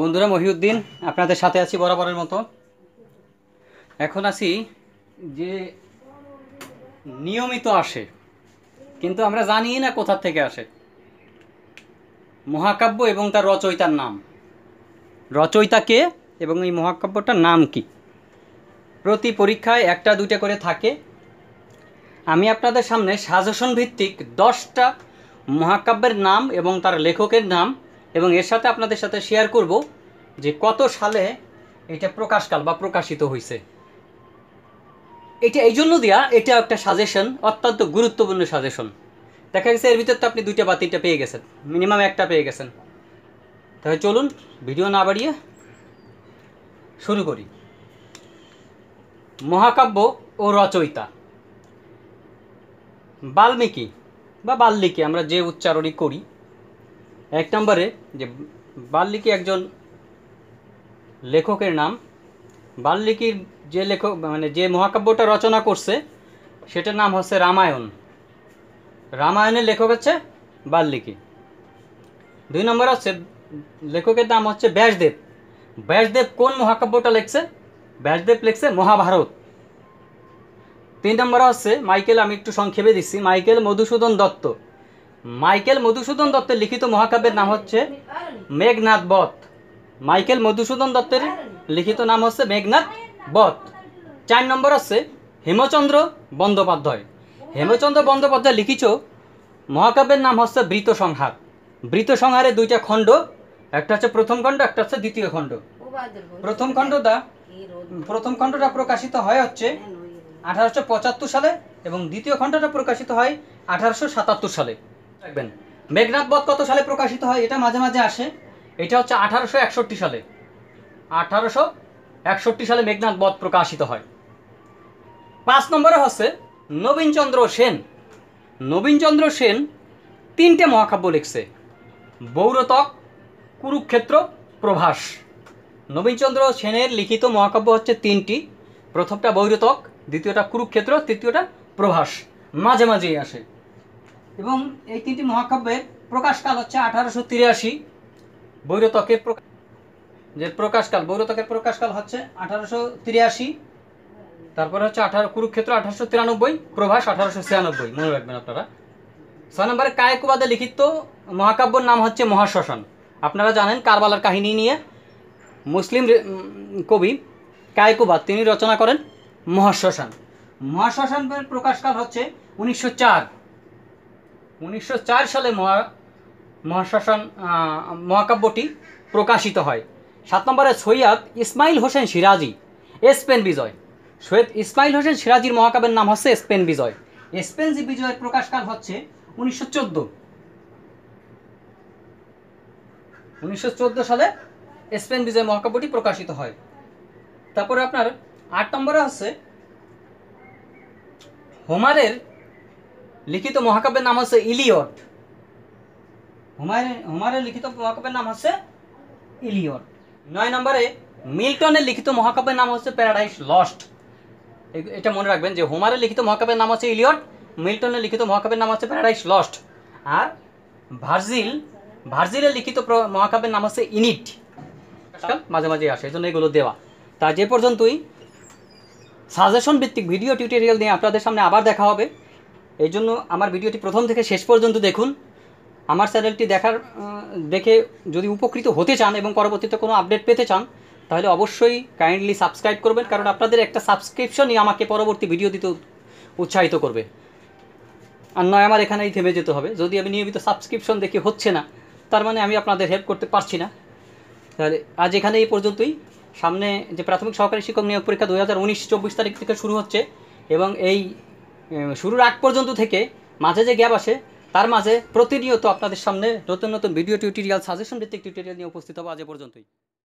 বন্ধুরা মহিউদ্দিন আপনাদের সাথে আছি বরাবরের মতো এখন আসি যে নিয়মিত আসে কিন্তু আমরা জানি না কোথা থেকে আসে মহাকাব্য এবং তার রচয়িতার নাম রচয়িতা কে এবং এই মহাকাব্যটার নাম কি প্রতি পরীক্ষায় একটা দুইটা করে থাকে আমি আপনাদের সামনে সাজেশন ভিত্তিক দশটা মহাকাব্যের নাম এবং তার লেখকের নাম এবং এর সাথে আপনাদের সাথে শেয়ার করব যে কত সালে এটা প্রকাশকাল বা প্রকাশিত হয়েছে এটা এই জন্য দেওয়া এটা একটা সাজেশন অত্যন্ত গুরুত্বপূর্ণ সাজেশন দেখা গেছে এর ভিতর তো আপনি দুইটা বা তিনটা পেয়ে গেছেন মিনিমাম একটা পেয়ে গেছেন তাহলে চলুন ভিডিও না বাড়িয়ে শুরু করি মহাকাব্য ও রচয়িতা বাল্মীকি বা বাল্মীকি আমরা যে উচ্চারণই করি এক নম্বরে যে বাল্মীকি একজন লেখকের নাম বাল্মীকির যে লেখক মানে যে মহাকাব্যটা রচনা করছে সেটার নাম হচ্ছে রামায়ণ রামায়ণের লেখক হচ্ছে বাল্মীকি দুই নম্বর হচ্ছে লেখকের নাম হচ্ছে ব্যাসদেব ব্যাসদেব কোন মহাকাব্যটা লিখছে ব্যাসদেব লিখছে মহাভারত তিন নম্বর হচ্ছে মাইকেল আমি একটু সংক্ষেপে দিচ্ছি মাইকেল মধুসূদন দত্ত মাইকেল মধুসূদন দত্তের লিখিত মহাকাব্যের নাম হচ্ছে মেঘনাথ বধ মাইকেল মধুসূদন দত্তের লিখিত নাম হচ্ছে মেঘনাথ বধ চার নম্বর হচ্ছে হেমচন্দ্র বন্দ্যোপাধ্যায় হেমচন্দ্র বন্দ্যোপাধ্যায় লিখিত মহাকাব্যের নাম হচ্ছে বৃত সংহার বৃত সংহারে দুইটা খণ্ড একটা হচ্ছে প্রথম খণ্ড একটা হচ্ছে দ্বিতীয় খণ্ড প্রথম খণ্ডটা প্রথম খণ্ডটা প্রকাশিত হয় হচ্ছে আঠারোশো সালে এবং দ্বিতীয় খণ্ডটা প্রকাশিত হয় আঠারোশো সালে রাখবেন মেঘনাথ বধ কত সালে প্রকাশিত হয় এটা মাঝে মাঝে আসে এটা হচ্ছে আঠারোশো একষট্টি সালে আঠারোশো একষট্টি সালে মেঘনাথ বধ প্রকাশিত হয় পাঁচ নম্বরে হচ্ছে নবীনচন্দ্র সেন নবীনচন্দ্র সেন তিনটে মহাকাব্য লিখছে বৌরতক কুরুক্ষেত্র প্রভাস নবীনচন্দ্র সেনের লিখিত মহাকাব্য হচ্ছে তিনটি প্রথমটা বৈরতক দ্বিতীয়টা কুরুক্ষেত্র তৃতীয়টা প্রভাস মাঝে মাঝেই আসে এবং এই তিনটি মহাকাব্যের প্রকাশকাল হচ্ছে আঠারোশো তিরাশি বৈরতকের যে প্রকাশকাল বৈরতকের প্রকাশকাল হচ্ছে আঠারোশো তিরাশি তারপরে হচ্ছে আঠারো কুরুক্ষেত্র আঠারোশো তিরানব্বই প্রভাস আঠারোশো ছিয়ানব্বই মনে রাখবেন আপনারা ছয় নম্বরে কায়কুবাদে লিখিত মহাকাব্যর নাম হচ্ছে মহাশ্মশান আপনারা জানেন কারবালার কাহিনী নিয়ে মুসলিম কবি কায়কুবাদ তিনি রচনা করেন মহাশ্মশান মহাশ্মশানের প্রকাশকাল হচ্ছে উনিশশো চার উনিশশো সালে মহা মহাশাসন মহাকাব্যটি প্রকাশিত হয় সাত নম্বরে সৈয়দ ইসমাইল হোসেন সিরাজি স্পেন বিজয় সৈয়দ ইসমাইল হোসেন সিরাজির মহাকাব্যের নাম হচ্ছে স্পেন বিজয় স্পেন বিজয়ের প্রকাশকাল হচ্ছে উনিশশো চোদ্দো উনিশশো সালে স্পেন বিজয় মহাকাব্যটি প্রকাশিত হয় তারপরে আপনার আট নম্বরে হচ্ছে হোমারের লিখিত মহাকাব্যের নাম হচ্ছে ইলিয়ট হুমায়ুন হুমায়ুনের লিখিত মহাকাব্যের নাম হচ্ছে ইলিয়ট নয় নম্বরে মিল্টনের লিখিত মহাকাব্যের নাম হচ্ছে প্যারাডাইস লস্ট এটা মনে রাখবেন যে হুমারের লিখিত মহাকাব্যের নাম হচ্ছে ইলিয়ট মিল্টনের লিখিত মহাকাব্যের নাম হচ্ছে প্যারাডাইস লস্ট আর ভার্জিল ভার্জিলের লিখিত মহাকাব্যের নাম হচ্ছে ইনিট মাঝে মাঝে আসে এই জন্য এগুলো দেওয়া তা যে পর্যন্তই সাজেশন ভিত্তিক ভিডিও টিউটোরিয়াল নিয়ে আপনাদের সামনে আবার দেখা হবে এই জন্য আমার ভিডিওটি প্রথম থেকে শেষ পর্যন্ত দেখুন আমার চ্যানেলটি দেখার দেখে যদি উপকৃত হতে চান এবং পরবর্তীতে কোনো আপডেট পেতে চান তাহলে অবশ্যই কাইন্ডলি সাবস্ক্রাইব করবেন কারণ আপনাদের একটা সাবস্ক্রিপশনই আমাকে পরবর্তী ভিডিও দিতে উৎসাহিত করবে আর নয় আমার এখানেই থেমে যেতে হবে যদি আমি নিয়মিত সাবস্ক্রিপশন দেখি হচ্ছে না তার মানে আমি আপনাদের হেল্প করতে পারছি না তাহলে আজ এখানে এই পর্যন্তই সামনে যে প্রাথমিক সহকারী শিক্ষক নিয়োগ পরীক্ষা দু হাজার উনিশ চব্বিশ তারিখ থেকে শুরু হচ্ছে এবং এই শুরুর আগ পর্যন্ত থেকে মাঝে যে গ্যাপ আসে তার মাঝে প্রতিনিয়ত আপনাদের সামনে নতুন নতুন ভিডিও টিউটোরিয়াল সাজেশন ভিত্তিক টিউটোরিয়াল নিয়ে উপস্থিত হবো আজ পর্যন্তই